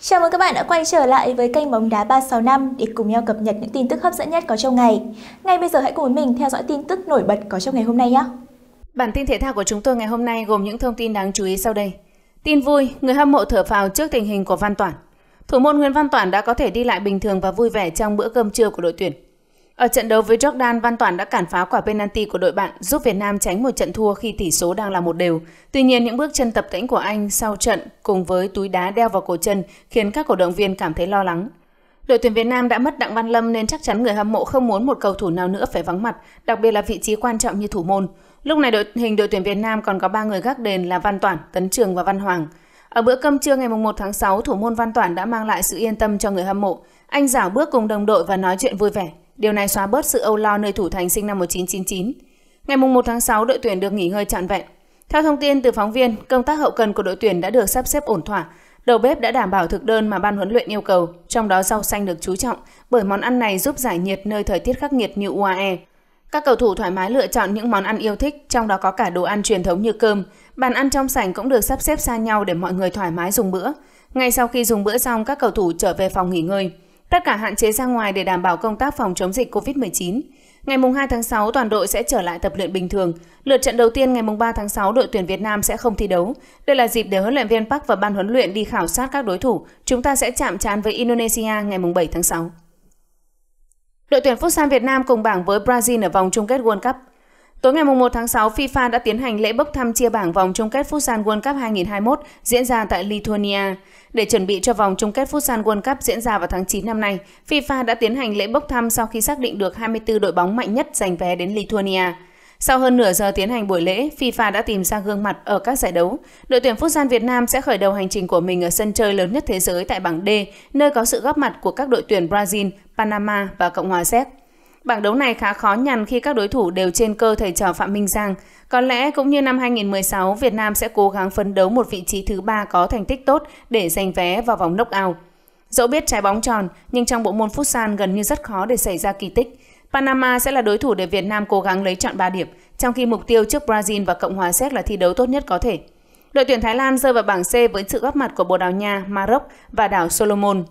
Chào mừng các bạn đã quay trở lại với kênh Bóng Đá 365 để cùng nhau cập nhật những tin tức hấp dẫn nhất có trong ngày. Ngay bây giờ hãy cùng với mình theo dõi tin tức nổi bật có trong ngày hôm nay nhé. Bản tin thể thao của chúng tôi ngày hôm nay gồm những thông tin đáng chú ý sau đây. Tin vui, người hâm mộ thở phào trước tình hình của Văn Toản. Thủ môn Nguyễn Văn Toản đã có thể đi lại bình thường và vui vẻ trong bữa cơm trưa của đội tuyển. Ở trận đấu với Jordan, Văn Toàn đã cản phá quả penalty của đội bạn giúp Việt Nam tránh một trận thua khi tỷ số đang là một đều. Tuy nhiên, những bước chân tập tễnh của anh sau trận cùng với túi đá đeo vào cổ chân khiến các cổ động viên cảm thấy lo lắng. Đội tuyển Việt Nam đã mất Đặng Văn Lâm nên chắc chắn người hâm mộ không muốn một cầu thủ nào nữa phải vắng mặt, đặc biệt là vị trí quan trọng như thủ môn. Lúc này đội hình đội tuyển Việt Nam còn có 3 người gác đền là Văn Toản, Tấn Trường và Văn Hoàng. Ở bữa cơm trưa ngày 1 tháng 6, thủ môn Văn Toản đã mang lại sự yên tâm cho người hâm mộ. Anh giảo bước cùng đồng đội và nói chuyện vui vẻ. Điều này xóa bớt sự âu lo nơi thủ thành sinh năm 1999. Ngày 1 tháng 6, đội tuyển được nghỉ ngơi trọn vẹn. Theo thông tin từ phóng viên, công tác hậu cần của đội tuyển đã được sắp xếp ổn thỏa. Đầu bếp đã đảm bảo thực đơn mà ban huấn luyện yêu cầu, trong đó rau xanh được chú trọng bởi món ăn này giúp giải nhiệt nơi thời tiết khắc nghiệt như UAE. Các cầu thủ thoải mái lựa chọn những món ăn yêu thích, trong đó có cả đồ ăn truyền thống như cơm. Bàn ăn trong sảnh cũng được sắp xếp xa nhau để mọi người thoải mái dùng bữa. Ngay sau khi dùng bữa xong, các cầu thủ trở về phòng nghỉ ngơi. Tất cả hạn chế ra ngoài để đảm bảo công tác phòng chống dịch COVID-19. Ngày 2 tháng 6, toàn đội sẽ trở lại tập luyện bình thường. Lượt trận đầu tiên ngày 3 tháng 6, đội tuyển Việt Nam sẽ không thi đấu. Đây là dịp để huấn luyện viên Park và ban huấn luyện đi khảo sát các đối thủ. Chúng ta sẽ chạm trán với Indonesia ngày 7 tháng 6. Đội tuyển Futsal Việt Nam cùng bảng với Brazil ở vòng chung kết World Cup. Tối ngày 1 tháng 6, FIFA đã tiến hành lễ bốc thăm chia bảng vòng chung kết Futsal World Cup 2021 diễn ra tại Lithuania. Để chuẩn bị cho vòng chung kết Futsal World Cup diễn ra vào tháng 9 năm nay, FIFA đã tiến hành lễ bốc thăm sau khi xác định được 24 đội bóng mạnh nhất giành vé đến Lithuania. Sau hơn nửa giờ tiến hành buổi lễ, FIFA đã tìm ra gương mặt ở các giải đấu. Đội tuyển Futsal Việt Nam sẽ khởi đầu hành trình của mình ở sân chơi lớn nhất thế giới tại bảng D, nơi có sự góp mặt của các đội tuyển Brazil, Panama và Cộng hòa Séc. Bảng đấu này khá khó nhằn khi các đối thủ đều trên cơ thầy trò Phạm Minh Giang. Có lẽ cũng như năm 2016, Việt Nam sẽ cố gắng phấn đấu một vị trí thứ ba có thành tích tốt để giành vé vào vòng knock out. Dẫu biết trái bóng tròn, nhưng trong bộ môn phút san gần như rất khó để xảy ra kỳ tích. Panama sẽ là đối thủ để Việt Nam cố gắng lấy chọn 3 điểm, trong khi mục tiêu trước Brazil và Cộng hòa Séc là thi đấu tốt nhất có thể. Đội tuyển Thái Lan rơi vào bảng C với sự góp mặt của Bồ Đào Nha, Maroc và đảo Solomon.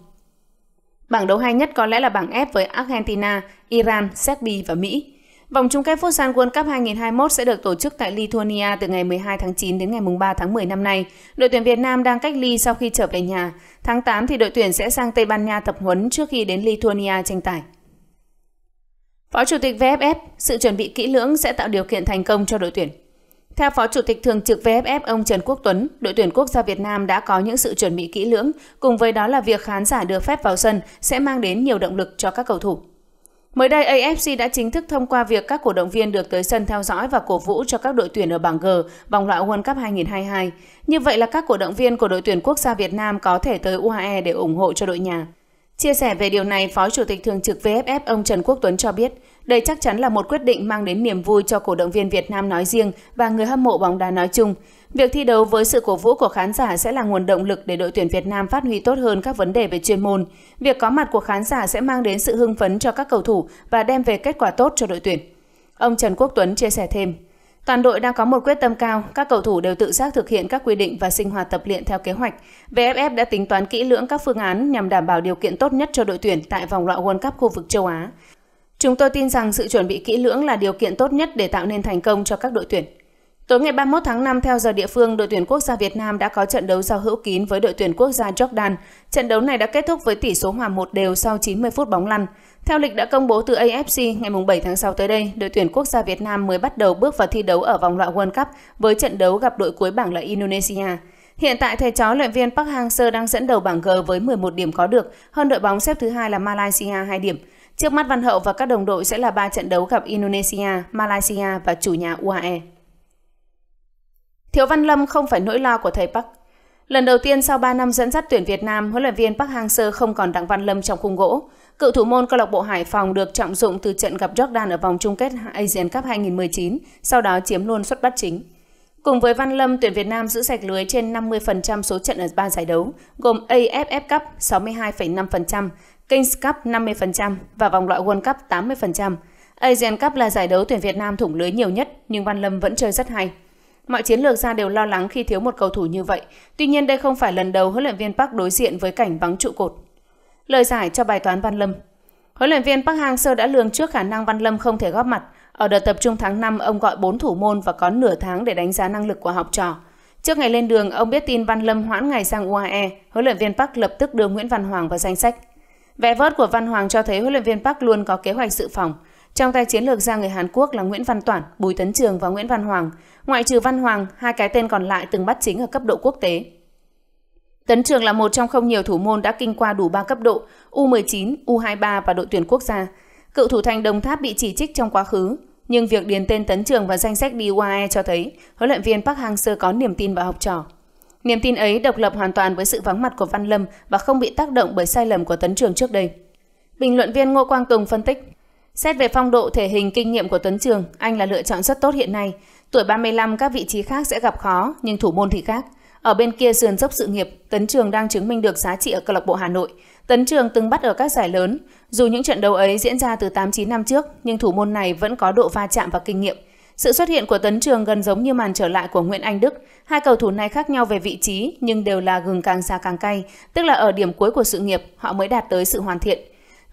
Bảng đấu hay nhất có lẽ là bảng F với Argentina, Iran, Serbia và Mỹ. Vòng chung kết Futsal World Cup 2021 sẽ được tổ chức tại Lithuania từ ngày 12 tháng 9 đến ngày 3 tháng 10 năm nay. Đội tuyển Việt Nam đang cách ly sau khi trở về nhà. Tháng 8 thì đội tuyển sẽ sang Tây Ban Nha tập huấn trước khi đến Lithuania tranh tài. Phó Chủ tịch VFF, sự chuẩn bị kỹ lưỡng sẽ tạo điều kiện thành công cho đội tuyển. Theo Phó Chủ tịch Thường trực VFF ông Trần Quốc Tuấn, đội tuyển quốc gia Việt Nam đã có những sự chuẩn bị kỹ lưỡng, cùng với đó là việc khán giả được phép vào sân sẽ mang đến nhiều động lực cho các cầu thủ. Mới đây, AFC đã chính thức thông qua việc các cổ động viên được tới sân theo dõi và cổ vũ cho các đội tuyển ở bảng G, vòng loại World Cup 2022. Như vậy là các cổ động viên của đội tuyển quốc gia Việt Nam có thể tới UAE để ủng hộ cho đội nhà. Chia sẻ về điều này, Phó Chủ tịch Thường trực VFF ông Trần Quốc Tuấn cho biết, đây chắc chắn là một quyết định mang đến niềm vui cho cổ động viên Việt Nam nói riêng và người hâm mộ bóng đá nói chung. Việc thi đấu với sự cổ vũ của khán giả sẽ là nguồn động lực để đội tuyển Việt Nam phát huy tốt hơn các vấn đề về chuyên môn. Việc có mặt của khán giả sẽ mang đến sự hưng phấn cho các cầu thủ và đem về kết quả tốt cho đội tuyển. Ông Trần Quốc Tuấn chia sẻ thêm. Toàn đội đang có một quyết tâm cao, các cầu thủ đều tự giác thực hiện các quy định và sinh hoạt tập luyện theo kế hoạch. VFF đã tính toán kỹ lưỡng các phương án nhằm đảm bảo điều kiện tốt nhất cho đội tuyển tại vòng loại World Cup khu vực châu Á. Chúng tôi tin rằng sự chuẩn bị kỹ lưỡng là điều kiện tốt nhất để tạo nên thành công cho các đội tuyển. Tối ngày 31 tháng 5 theo giờ địa phương, đội tuyển quốc gia Việt Nam đã có trận đấu giao hữu kín với đội tuyển quốc gia Jordan. Trận đấu này đã kết thúc với tỷ số hòa một đều sau 90 phút bóng lăn. Theo lịch đã công bố từ AFC, ngày 7 tháng 6 tới đây, đội tuyển quốc gia Việt Nam mới bắt đầu bước vào thi đấu ở vòng loại World Cup với trận đấu gặp đội cuối bảng là Indonesia. Hiện tại thầy chó luyện viên Park Hang-seo đang dẫn đầu bảng G với 11 điểm có được, hơn đội bóng xếp thứ hai là Malaysia 2 điểm. Trước mắt Văn Hậu và các đồng đội sẽ là 3 trận đấu gặp Indonesia, Malaysia và chủ nhà UAE. Thiếu Văn Lâm không phải nỗi lo của thầy Park. Lần đầu tiên sau 3 năm dẫn dắt tuyển Việt Nam, huấn luyện viên Park Hang-seo không còn Đặng Văn Lâm trong khung gỗ. Cựu thủ môn câu lạc bộ Hải Phòng được trọng dụng từ trận gặp Jordan ở vòng chung kết Asian Cup 2019, sau đó chiếm luôn suất bắt chính. Cùng với Văn Lâm, tuyển Việt Nam giữ sạch lưới trên 50% số trận ở 3 giải đấu, gồm AFF Cup 62,5%, Kings Cup 50% và vòng loại World Cup 80%. Asian Cup là giải đấu tuyển Việt Nam thủng lưới nhiều nhất, nhưng Văn Lâm vẫn chơi rất hay. Mọi chiến lược gia đều lo lắng khi thiếu một cầu thủ như vậy. Tuy nhiên đây không phải lần đầu huấn luyện viên Park đối diện với cảnh vắng trụ cột. Lời giải cho bài toán Văn Lâm Huấn luyện viên Park Hang-seo đã lường trước khả năng Văn Lâm không thể góp mặt. Ở đợt tập trung tháng 5, ông gọi 4 thủ môn và có nửa tháng để đánh giá năng lực của học trò. Trước ngày lên đường, ông biết tin Văn Lâm hoãn ngày sang UAE, huấn luyện viên Park lập tức đưa Nguyễn Văn Hoàng vào danh sách. Vẻ vớt của Văn Hoàng cho thấy huấn luyện viên Park luôn có kế hoạch dự phòng. Trong tay chiến lược gia người Hàn Quốc là Nguyễn Văn Toản, Bùi Tấn Trường và Nguyễn Văn Hoàng. Ngoại trừ Văn Hoàng, hai cái tên còn lại từng bắt chính ở cấp độ quốc tế. Tấn Trường là một trong không nhiều thủ môn đã kinh qua đủ 3 cấp độ U19, U23 và đội tuyển quốc gia. Cựu thủ thành Đồng Tháp bị chỉ trích trong quá khứ, nhưng việc điền tên Tấn Trường vào danh sách đi UAE cho thấy huấn luyện viên Park Hang-seo có niềm tin vào học trò. Niềm tin ấy độc lập hoàn toàn với sự vắng mặt của Văn Lâm và không bị tác động bởi sai lầm của Tấn Trường trước đây. Bình luận viên Ngô Quang Tùng phân tích, Xét về phong độ thể hình kinh nghiệm của Tuấn Trường, anh là lựa chọn rất tốt hiện nay. Tuổi 35 các vị trí khác sẽ gặp khó, nhưng thủ môn thì khác. Ở bên kia sườn dốc sự nghiệp, Tấn Trường đang chứng minh được giá trị ở câu lạc bộ Hà Nội. Tấn Trường từng bắt ở các giải lớn, dù những trận đấu ấy diễn ra từ 8-9 năm trước, nhưng thủ môn này vẫn có độ va chạm và kinh nghiệm. Sự xuất hiện của Tấn Trường gần giống như màn trở lại của Nguyễn Anh Đức. Hai cầu thủ này khác nhau về vị trí nhưng đều là gừng càng xa càng cay, tức là ở điểm cuối của sự nghiệp họ mới đạt tới sự hoàn thiện.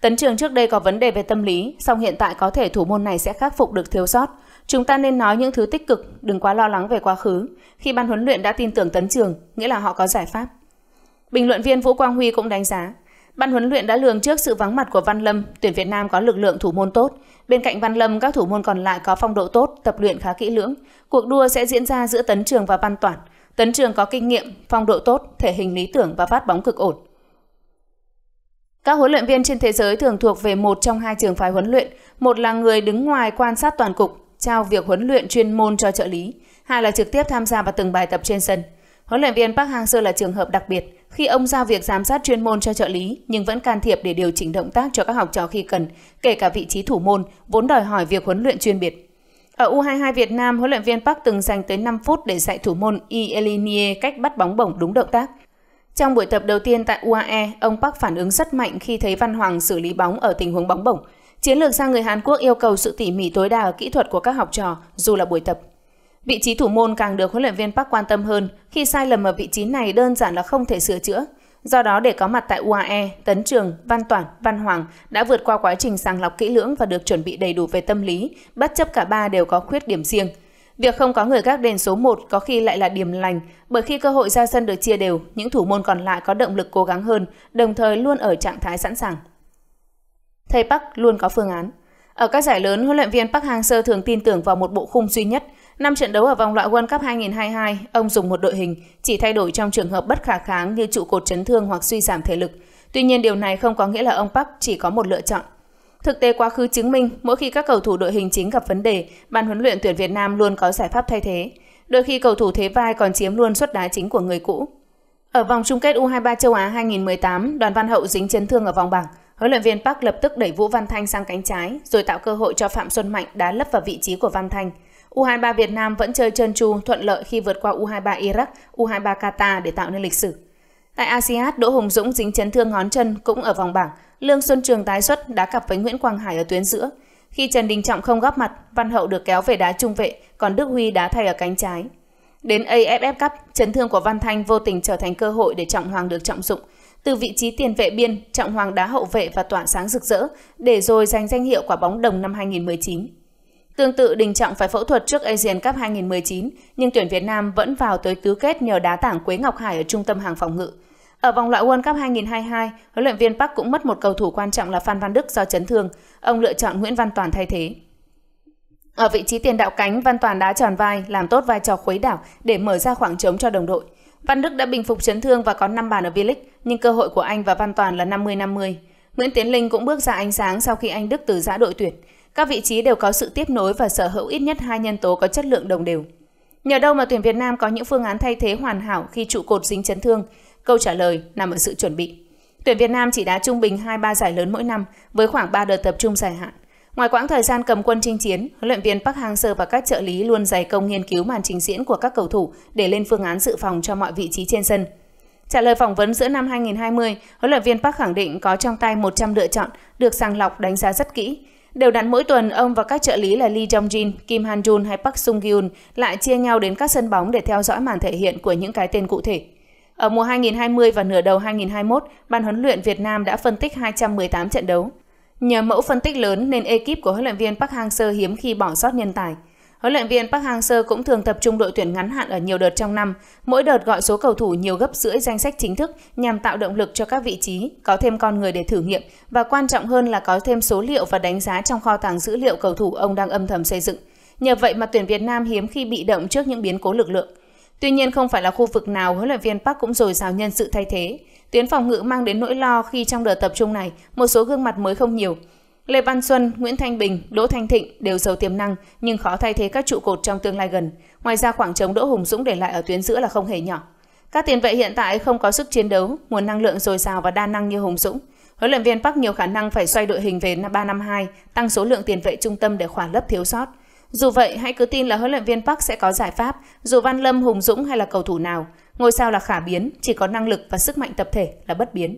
Tấn Trường trước đây có vấn đề về tâm lý, song hiện tại có thể thủ môn này sẽ khắc phục được thiếu sót. Chúng ta nên nói những thứ tích cực, đừng quá lo lắng về quá khứ. Khi ban huấn luyện đã tin tưởng Tấn Trường, nghĩa là họ có giải pháp. Bình luận viên Vũ Quang Huy cũng đánh giá, ban huấn luyện đã lường trước sự vắng mặt của Văn Lâm, tuyển Việt Nam có lực lượng thủ môn tốt. Bên cạnh Văn Lâm, các thủ môn còn lại có phong độ tốt, tập luyện khá kỹ lưỡng. Cuộc đua sẽ diễn ra giữa Tấn Trường và Văn Toản. Tấn Trường có kinh nghiệm, phong độ tốt, thể hình lý tưởng và phát bóng cực ổn. Các huấn luyện viên trên thế giới thường thuộc về một trong hai trường phái huấn luyện, một là người đứng ngoài quan sát toàn cục, trao việc huấn luyện chuyên môn cho trợ lý, hai là trực tiếp tham gia vào từng bài tập trên sân. Huấn luyện viên Park Hang-seo là trường hợp đặc biệt khi ông giao việc giám sát chuyên môn cho trợ lý nhưng vẫn can thiệp để điều chỉnh động tác cho các học trò khi cần, kể cả vị trí thủ môn vốn đòi hỏi việc huấn luyện chuyên biệt. Ở U22 Việt Nam, huấn luyện viên Park từng dành tới 5 phút để dạy thủ môn Ielinie cách bắt bóng bổng đúng động tác. Trong buổi tập đầu tiên tại UAE, ông Park phản ứng rất mạnh khi thấy Văn Hoàng xử lý bóng ở tình huống bóng bổng. Chiến lược sang người Hàn Quốc yêu cầu sự tỉ mỉ tối đa ở kỹ thuật của các học trò, dù là buổi tập. Vị trí thủ môn càng được huấn luyện viên Park quan tâm hơn, khi sai lầm ở vị trí này đơn giản là không thể sửa chữa. Do đó để có mặt tại UAE, Tấn Trường, Văn Toản, Văn Hoàng đã vượt qua quá trình sàng lọc kỹ lưỡng và được chuẩn bị đầy đủ về tâm lý, bất chấp cả ba đều có khuyết điểm riêng. Việc không có người gác đền số 1 có khi lại là điểm lành, bởi khi cơ hội ra sân được chia đều, những thủ môn còn lại có động lực cố gắng hơn, đồng thời luôn ở trạng thái sẵn sàng. Thầy Park luôn có phương án. Ở các giải lớn, huấn luyện viên Park Hang-seo thường tin tưởng vào một bộ khung duy nhất. Năm trận đấu ở vòng loại World Cup 2022, ông dùng một đội hình, chỉ thay đổi trong trường hợp bất khả kháng như trụ cột chấn thương hoặc suy giảm thể lực. Tuy nhiên điều này không có nghĩa là ông Park chỉ có một lựa chọn. Thực tế quá khứ chứng minh, mỗi khi các cầu thủ đội hình chính gặp vấn đề, ban huấn luyện tuyển Việt Nam luôn có giải pháp thay thế. Đôi khi cầu thủ thế vai còn chiếm luôn suất đá chính của người cũ. Ở vòng chung kết U23 châu Á 2018, Đoàn Văn Hậu dính chấn thương ở vòng bảng. Huấn luyện viên Park lập tức đẩy Vũ Văn Thanh sang cánh trái, rồi tạo cơ hội cho Phạm Xuân Mạnh đá lấp vào vị trí của Văn Thanh. U23 Việt Nam vẫn chơi trơn tru, thuận lợi khi vượt qua U23 Iraq, U23 Qatar để tạo nên lịch sử. Tại ASEAN, Đỗ Hùng Dũng dính chấn thương ngón chân cũng ở vòng bảng. Lương Xuân Trường tái xuất đá cặp với Nguyễn Quang Hải ở tuyến giữa. Khi Trần Đình Trọng không góp mặt, Văn Hậu được kéo về đá trung vệ, còn Đức Huy đá thay ở cánh trái. Đến AFF Cup, chấn thương của Văn Thanh vô tình trở thành cơ hội để Trọng Hoàng được trọng dụng. Từ vị trí tiền vệ biên, Trọng Hoàng đá hậu vệ và tỏa sáng rực rỡ, để rồi giành danh hiệu quả bóng đồng năm 2019. Tương tự Đình Trọng phải phẫu thuật trước Asian Cup 2019, nhưng tuyển Việt Nam vẫn vào tới tứ kết nhờ đá tảng Quế Ngọc Hải ở trung tâm hàng phòng ngự. Ở vòng loại World Cup 2022, huấn luyện viên Park cũng mất một cầu thủ quan trọng là Phan Văn Đức do chấn thương. Ông lựa chọn Nguyễn Văn Toàn thay thế. Ở vị trí tiền đạo cánh, Văn Toàn đá tròn vai, làm tốt vai trò khuấy đảo để mở ra khoảng trống cho đồng đội. Văn Đức đã bình phục chấn thương và có 5 bàn ở V-League, nhưng cơ hội của anh và Văn Toàn là 50-50. Nguyễn Tiến Linh cũng bước ra ánh sáng sau khi anh Đức từ giã đội tuyển. Các vị trí đều có sự tiếp nối và sở hữu ít nhất hai nhân tố có chất lượng đồng đều. Nhờ đâu mà tuyển Việt Nam có những phương án thay thế hoàn hảo khi trụ cột dính chấn thương? Câu trả lời nằm ở sự chuẩn bị. Tuyển Việt Nam chỉ đá trung bình 2-3 giải lớn mỗi năm với khoảng 3 đợt tập trung dài hạn. Ngoài quãng thời gian cầm quân chinh chiến, huấn luyện viên Park Hang-seo và các trợ lý luôn dày công nghiên cứu màn trình diễn của các cầu thủ để lên phương án dự phòng cho mọi vị trí trên sân. Trả lời phỏng vấn giữa năm 2020, huấn luyện viên Park khẳng định có trong tay 100 lựa chọn được sàng lọc đánh giá rất kỹ. Đều đặn mỗi tuần, ông và các trợ lý là Lee Jong-jin, Kim Han-jun hay Park Sung-gyun lại chia nhau đến các sân bóng để theo dõi màn thể hiện của những cái tên cụ thể. Ở mùa 2020 và nửa đầu 2021, ban huấn luyện Việt Nam đã phân tích 218 trận đấu. Nhờ mẫu phân tích lớn nên ekip của huấn luyện viên Park Hang-seo hiếm khi bỏ sót nhân tài – Huấn luyện viên Park Hang-seo cũng thường tập trung đội tuyển ngắn hạn ở nhiều đợt trong năm, mỗi đợt gọi số cầu thủ nhiều gấp rưỡi danh sách chính thức nhằm tạo động lực cho các vị trí, có thêm con người để thử nghiệm và quan trọng hơn là có thêm số liệu và đánh giá trong kho tàng dữ liệu cầu thủ ông đang âm thầm xây dựng. Nhờ vậy mà tuyển Việt Nam hiếm khi bị động trước những biến cố lực lượng. Tuy nhiên không phải là khu vực nào huấn luyện viên Park cũng dồi dào nhân sự thay thế. Tuyến phòng ngự mang đến nỗi lo khi trong đợt tập trung này, một số gương mặt mới không nhiều. Lê Văn Xuân, Nguyễn Thanh Bình, Đỗ Thanh Thịnh đều giàu tiềm năng nhưng khó thay thế các trụ cột trong tương lai gần. Ngoài ra khoảng trống Đỗ Hùng Dũng để lại ở tuyến giữa là không hề nhỏ. Các tiền vệ hiện tại không có sức chiến đấu, nguồn năng lượng dồi dào và đa năng như Hùng Dũng. Huấn luyện viên Park nhiều khả năng phải xoay đội hình về năm 352, tăng số lượng tiền vệ trung tâm để khỏa lấp thiếu sót. Dù vậy, hãy cứ tin là huấn luyện viên Park sẽ có giải pháp, dù Văn Lâm, Hùng Dũng hay là cầu thủ nào. Ngôi sao là khả biến, chỉ có năng lực và sức mạnh tập thể là bất biến.